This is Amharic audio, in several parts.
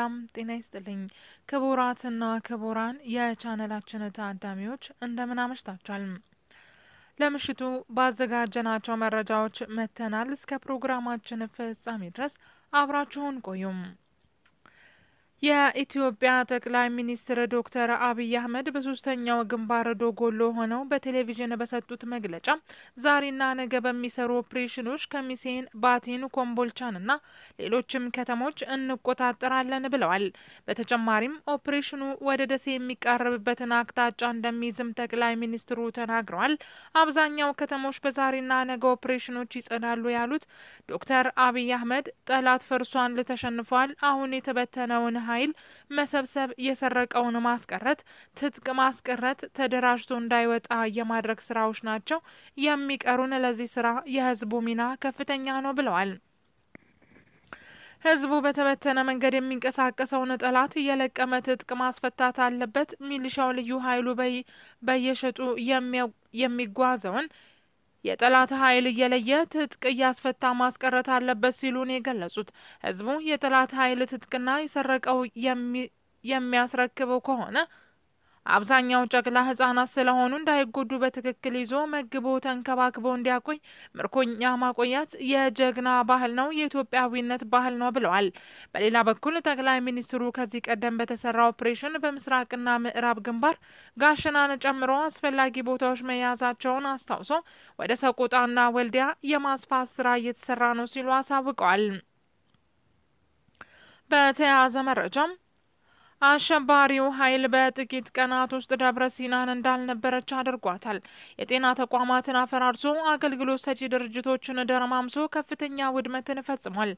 ሰላም ጤና ይስጥልኝ ክቡራትና ክቡራን የቻነላችን ታዳሚዎች እንደምን አመሽታችኋል። ለምሽቱ ባዘጋጀናቸው መረጃዎች መተናል እስከ ፕሮግራማችን ፍጻሜ ድረስ አብራችሁን ቆዩም። የኢትዮጵያ ጠቅላይ ሚኒስትር ዶክተር አብይ አህመድ በሶስተኛው ግንባር ዶጎሎ ሆነው በቴሌቪዥን በሰጡት መግለጫ ዛሬና ነገ በሚሰሩ ኦፕሬሽኖች ከሚሴን፣ ባቲን፣ ኮምቦልቻንና ሌሎችም ከተሞች እንቆጣጠራለን ብለዋል። በተጨማሪም ኦፕሬሽኑ ወደ ደሴ የሚቃረብበትን አቅጣጫ እንደሚይዝም ጠቅላይ ሚኒስትሩ ተናግረዋል። አብዛኛው ከተሞች በዛሬና ነገ ኦፕሬሽኖች ይጸዳሉ ያሉት ዶክተር አብይ አህመድ ጠላት ፈርሷን ተሸንፏል። አሁን የተበተነውን ኃይል መሰብሰብ፣ የሰረቀውን ማስቀረት፣ ትጥቅ ማስቀረት፣ ተደራጅቶ እንዳይወጣ የማድረግ ስራዎች ናቸው የሚቀሩን። ለዚህ ስራ የህዝቡ ሚና ከፍተኛ ነው ብለዋል። ህዝቡ በተበተነ መንገድ የሚንቀሳቀሰውን ጠላት የለቀመ ትጥቅ ማስፈታት አለበት። ሚሊሻው ልዩ ኃይሉ በየሸጡ የሚጓዘውን የጠላት ኃይል እየለየ ትጥቅ እያስፈታ ማስቀረት አለበት ሲሉን የገለጹት ህዝቡ የጠላት ኃይል ትጥቅና የሰረቀው የሚያስረክበው ከሆነ አብዛኛው ጨቅላ ህጻናት ስለሆኑ እንዳይጎዱ በትክክል ይዞ መግቦ ተንከባክቦ እንዲያቆይ ምርኮኛ ማቆያት የጀግና ባህል ነው፣ የኢትዮጵያዊነት ባህል ነው ብለዋል። በሌላ በኩል ጠቅላይ ሚኒስትሩ ከዚህ ቀደም በተሰራ ኦፕሬሽን በምስራቅና ምዕራብ ግንባር ጋሽናን ጨምሮ አስፈላጊ ቦታዎች መያዛቸውን አስታውሶ ወደ ሰቆጣና ወልዲያ የማስፋት ስራ እየተሰራ ነው ሲሉ አሳውቀዋል። በተያያዘ መረጃም አሸባሪው ኃይል በጥቂት ቀናት ውስጥ ደብረ ሲናን እንዳልነበረች አድርጓታል። የጤና ተቋማትን አፈራርሶ አገልግሎት ሰጪ ድርጅቶችን ደረማምሶ ከፍተኛ ውድመትን ፈጽሟል።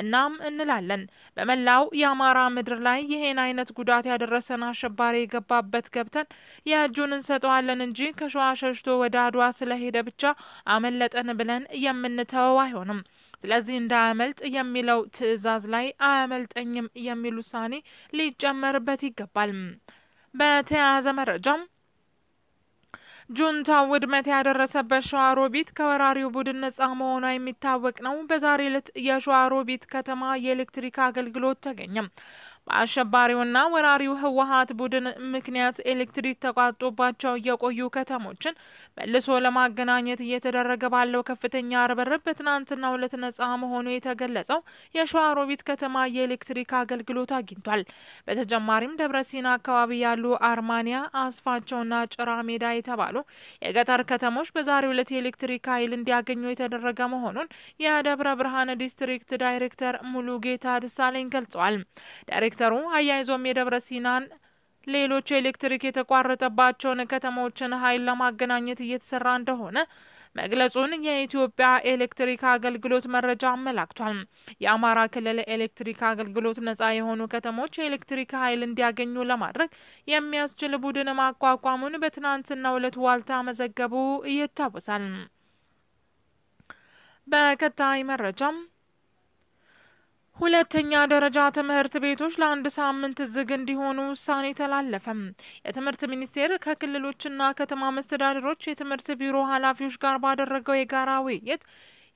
እናም እንላለን በመላው የአማራ ምድር ላይ ይህን አይነት ጉዳት ያደረሰን አሸባሪ የገባበት ገብተን የእጁን እንሰጠዋለን እንጂ ከሸዋ ሸሽቶ ወደ አድዋ ስለሄደ ብቻ አመለጠን ብለን የምንተወው አይሆንም። ስለዚህ እንዳያመልጥ የሚለው ትዕዛዝ ላይ አያመልጠኝም የሚል ውሳኔ ሊጨመርበት ይገባል። በተያያዘ መረጃም ጁንታው ውድመት ያደረሰበት ሸዋሮቢት ከወራሪው ቡድን ነጻ መሆኗ የሚታወቅ ነው። በዛሬ ዕለት የሸዋሮቢት ከተማ የኤሌክትሪክ አገልግሎት ተገኘ። በአሸባሪውና ወራሪው ህወሀት ቡድን ምክንያት ኤሌክትሪክ ተቋርጦባቸው የቆዩ ከተሞችን መልሶ ለማገናኘት እየተደረገ ባለው ከፍተኛ ርብርብ በትናንትና ሁለት ነጻ መሆኑ የተገለጸው የሸዋሮቢት ከተማ የኤሌክትሪክ አገልግሎት አግኝቷል። በተጨማሪም ደብረሲና አካባቢ ያሉ አርማኒያ፣ አስፋቸውና ጭራ ሜዳ የተባሉ የገጠር ከተሞች በዛሬው ዕለት የኤሌክትሪክ ኃይል እንዲያገኙ የተደረገ መሆኑን የደብረ ብርሃን ዲስትሪክት ዳይሬክተር ሙሉ ጌታ ደሳለኝ ገልጸዋል። ዳይሬክተሩ አያይዞም የደብረ ሲናን ሌሎች ኤሌክትሪክ የተቋረጠባቸውን ከተሞችን ኃይል ለማገናኘት እየተሰራ እንደሆነ መግለጹን የኢትዮጵያ ኤሌክትሪክ አገልግሎት መረጃ አመላክቷል። የአማራ ክልል ኤሌክትሪክ አገልግሎት ነጻ የሆኑ ከተሞች የኤሌክትሪክ ኃይል እንዲያገኙ ለማድረግ የሚያስችል ቡድን ማቋቋሙን በትናንትናው ዕለት ዋልታ መዘገቡ ይታወሳል። በቀጣይ መረጃም ሁለተኛ ደረጃ ትምህርት ቤቶች ለአንድ ሳምንት ዝግ እንዲሆኑ ውሳኔ ተላለፈም። የትምህርት ሚኒስቴር ከክልሎችና ከተማ መስተዳድሮች የትምህርት ቢሮ ኃላፊዎች ጋር ባደረገው የጋራ ውይይት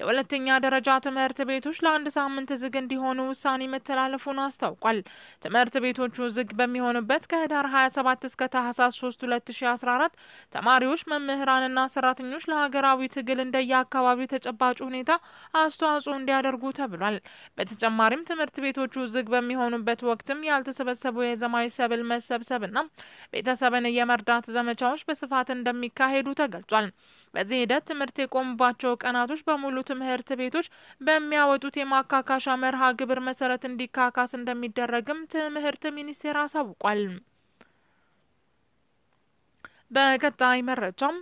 የሁለተኛ ደረጃ ትምህርት ቤቶች ለአንድ ሳምንት ዝግ እንዲሆኑ ውሳኔ መተላለፉን አስታውቋል። ትምህርት ቤቶቹ ዝግ በሚሆኑበት ከህዳር 27 እስከ ታህሳስ 3 2014 ተማሪዎች፣ መምህራንና ሰራተኞች ለሀገራዊ ትግል እንደየአካባቢው ተጨባጭ ሁኔታ አስተዋጽኦ እንዲያደርጉ ተብሏል። በተጨማሪም ትምህርት ቤቶቹ ዝግ በሚሆኑበት ወቅትም ያልተሰበሰቡ የዘማዊ ሰብል መሰብሰብና ቤተሰብን የመርዳት ዘመቻዎች በስፋት እንደሚካሄዱ ተገልጿል። በዚህ ሂደት ትምህርት የቆምባቸው ቀናቶች በሙሉ ትምህርት ቤቶች በሚያወጡት የማካካሻ መርሃ ግብር መሰረት እንዲካካስ እንደሚደረግም ትምህርት ሚኒስቴር አሳውቋል። በቀጣይ መረጃም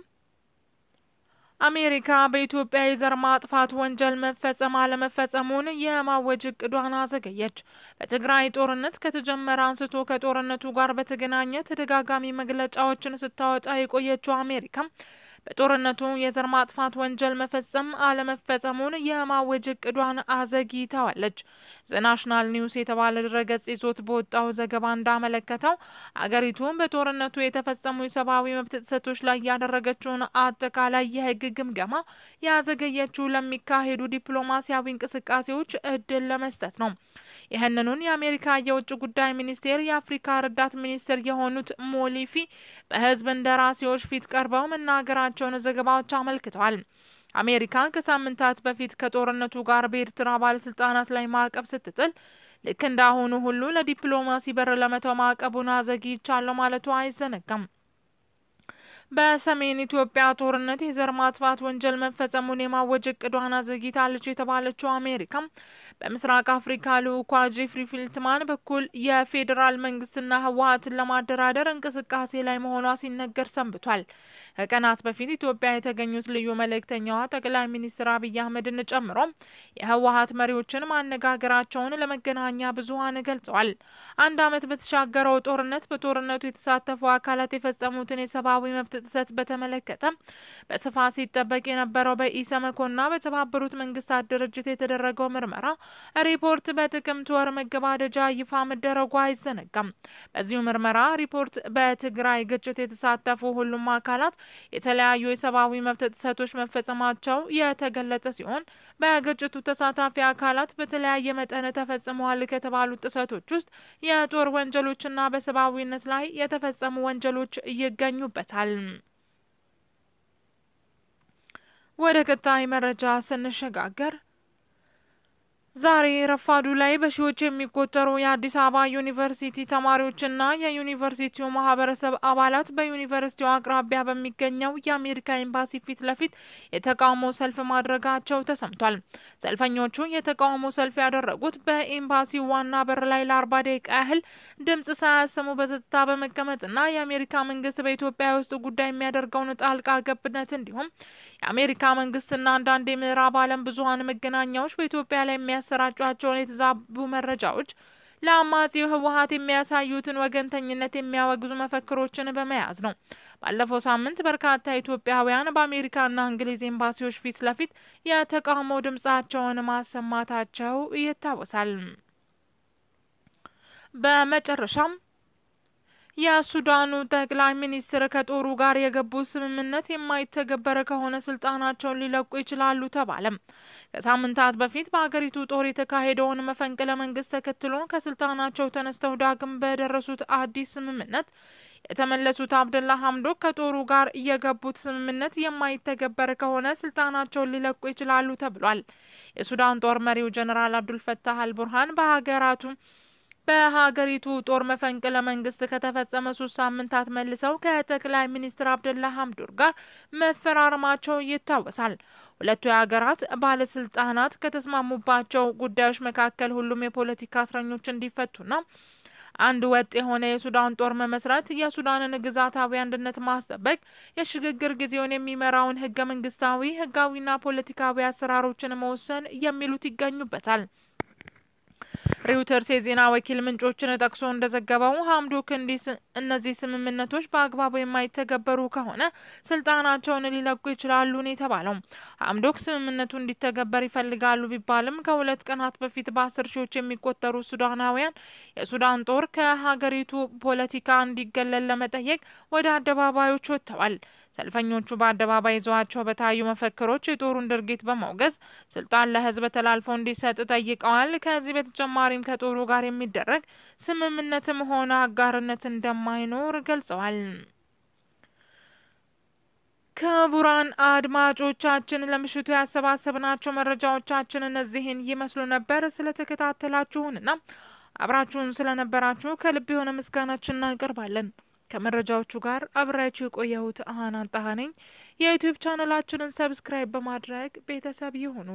አሜሪካ በኢትዮጵያ የዘር ማጥፋት ወንጀል መፈጸም አለመፈጸሙን የማወጅ እቅዷን አዘገየች። በትግራይ ጦርነት ከተጀመረ አንስቶ ከጦርነቱ ጋር በተገናኘ ተደጋጋሚ መግለጫዎችን ስታወጣ የቆየችው አሜሪካ በጦርነቱ የዘር ማጥፋት ወንጀል መፈጸም አለመፈጸሙን የማወጅ እቅዷን ዘ ናሽናል ኒውስ የተባለ ድረገጽ ይዞት በወጣው ዘገባ እንዳመለከተው አገሪቱን በጦርነቱ የተፈጸሙ የሰብአዊ መብት ጥሰቶች ላይ ያደረገችውን አጠቃላይ የህግ ግምገማ ያዘገየችው ለሚካሄዱ ዲፕሎማሲያዊ እንቅስቃሴዎች እድል ለመስጠት ነው። ይህንኑን የአሜሪካ የውጭ ጉዳይ ሚኒስቴር የአፍሪካ ረዳት ሚኒስትር የሆኑት ሞሊፊ በህዝብ እንደራሴዎች ፊት ቀርበው መናገራቸውን ዘገባዎች አመልክተዋል። አሜሪካ ከሳምንታት በፊት ከጦርነቱ ጋር በኤርትራ ባለስልጣናት ላይ ማዕቀብ ስትጥል ልክ እንዳሁኑ ሁሉ ለዲፕሎማሲ በር ለመተው ማዕቀቡን አዘግይቻለሁ ማለቱ አይዘነጋም። በሰሜን ኢትዮጵያ ጦርነት የዘር ማጥፋት ወንጀል መፈጸሙን የማወጅ እቅዷን አዘግይታለች የተባለችው አሜሪካ በምስራቅ አፍሪካ ልዑኳ ጄፍሪ ፊልትማን በኩል የፌዴራል መንግስትና ህወሀትን ለማደራደር እንቅስቃሴ ላይ መሆኗ ሲነገር ሰንብቷል። ከቀናት በፊት ኢትዮጵያ የተገኙት ልዩ መልእክተኛዋ ጠቅላይ ሚኒስትር አብይ አህመድን ጨምሮ የህወሀት መሪዎችን ማነጋገራቸውን ለመገናኛ ብዙሀን ገልጸዋል። አንድ አመት በተሻገረው ጦርነት በጦርነቱ የተሳተፉ አካላት የፈጸሙትን የሰብአዊ መብት ጥሰት በተመለከተ በስፋት ሲጠበቅ የነበረው በኢሰመኮና በተባበሩት መንግስታት ድርጅት የተደረገው ምርመራ ሪፖርት በጥቅምት ወር መገባደጃ ይፋ መደረጉ አይዘነጋም። በዚሁ ምርመራ ሪፖርት በትግራይ ግጭት የተሳተፉ ሁሉም አካላት የተለያዩ የሰብአዊ መብት ጥሰቶች መፈጸማቸው የተገለጸ ሲሆን በግጭቱ ተሳታፊ አካላት በተለያየ መጠን ተፈጽመዋል ከተባሉ ጥሰቶች ውስጥ የጦር ወንጀሎችና በሰብአዊነት ላይ የተፈጸሙ ወንጀሎች ይገኙበታል። ወደ ቀጣይ መረጃ ስንሸጋገር ዛሬ ረፋዱ ላይ በሺዎች የሚቆጠሩ የአዲስ አበባ ዩኒቨርሲቲ ተማሪዎችና የዩኒቨርሲቲው ማህበረሰብ አባላት በዩኒቨርሲቲው አቅራቢያ በሚገኘው የአሜሪካ ኤምባሲ ፊት ለፊት የተቃውሞ ሰልፍ ማድረጋቸው ተሰምቷል። ሰልፈኞቹ የተቃውሞ ሰልፍ ያደረጉት በኤምባሲ ዋና በር ላይ ለአርባ ደቂቃ ያህል ድምጽ ሳያሰሙ በጸጥታ በመቀመጥና የአሜሪካ መንግስት በኢትዮጵያ ውስጥ ጉዳይ የሚያደርገውን ጣልቃ ገብነት እንዲሁም የአሜሪካ መንግስትና አንዳንድ የምዕራብ ዓለም ብዙሀን መገናኛዎች በኢትዮጵያ ላይ የሚያ የሚያሰራጯቸውን የተዛቡ መረጃዎች ለአማጺው ህወሀት የሚያሳዩትን ወገንተኝነት የሚያወግዙ መፈክሮችን በመያዝ ነው። ባለፈው ሳምንት በርካታ ኢትዮጵያውያን በአሜሪካና እንግሊዝ ኤምባሲዎች ፊት ለፊት የተቃውሞ ድምጻቸውን ማሰማታቸው ይታወሳል። በመጨረሻም የሱዳኑ ጠቅላይ ሚኒስትር ከጦሩ ጋር የገቡ ስምምነት የማይተገበር ከሆነ ስልጣናቸውን ሊለቁ ይችላሉ ተባለም። ከሳምንታት በፊት በሀገሪቱ ጦር የተካሄደውን መፈንቅለ መንግስት ተከትሎ ከስልጣናቸው ተነስተው ዳግም በደረሱት አዲስ ስምምነት የተመለሱት አብደላ ሀምዶ ከጦሩ ጋር የገቡት ስምምነት የማይተገበር ከሆነ ስልጣናቸውን ሊለቁ ይችላሉ ተብሏል። የሱዳን ጦር መሪው ጀኔራል አብዱልፈታህ አልቡርሃን በሀገራቱ በሀገሪቱ ጦር መፈንቅለ መንግስት ከተፈጸመ ሶስት ሳምንታት መልሰው ከጠቅላይ ሚኒስትር አብደላ ሀምዶር ጋር መፈራረማቸው ይታወሳል። ሁለቱ የሀገራት ባለስልጣናት ከተስማሙባቸው ጉዳዮች መካከል ሁሉም የፖለቲካ እስረኞች እንዲፈቱና አንድ ወጥ የሆነ የሱዳን ጦር መመስረት፣ የሱዳንን ግዛታዊ አንድነት ማስጠበቅ፣ የሽግግር ጊዜውን የሚመራውን ህገ መንግስታዊ ህጋዊና ፖለቲካዊ አሰራሮችን መወሰን የሚሉት ይገኙበታል። ሪውተርስ የዜና ወኪል ምንጮችን ጠቅሶ እንደዘገበው ሀምዶክ እንዲህ እነዚህ ስምምነቶች በአግባቡ የማይተገበሩ ከሆነ ስልጣናቸውን ሊለቁ ይችላሉ ነው የተባለው። ሀምዶክ ስምምነቱ እንዲተገበር ይፈልጋሉ ቢባልም ከሁለት ቀናት በፊት በአስር ሺዎች የሚቆጠሩ ሱዳናውያን የሱዳን ጦር ከሀገሪቱ ፖለቲካ እንዲገለል ለመጠየቅ ወደ አደባባዮች ወጥተዋል። ሰልፈኞቹ በአደባባይ ይዘዋቸው በታዩ መፈክሮች የጦሩን ድርጊት በማውገዝ ስልጣን ለህዝብ ተላልፎ እንዲሰጥ ጠይቀዋል። ከዚህ በተጨማሪም ከጦሩ ጋር የሚደረግ ስምምነትም ሆነ አጋርነት እንደማይኖር ገልጸዋል። ክቡራን አድማጮቻችን ለምሽቱ ያሰባሰብናቸው መረጃዎቻችን እነዚህን ይመስሉ ነበር። ስለተከታተላችሁንና አብራችሁን ስለነበራችሁ ከልብ የሆነ ምስጋናችን እናቀርባለን። ከመረጃዎቹ ጋር አብራችሁ የቆየሁት አሃናን ጣሃ ነኝ። የዩቲዩብ ቻናላችንን ሰብስክራይብ በማድረግ ቤተሰብ ይሁኑ።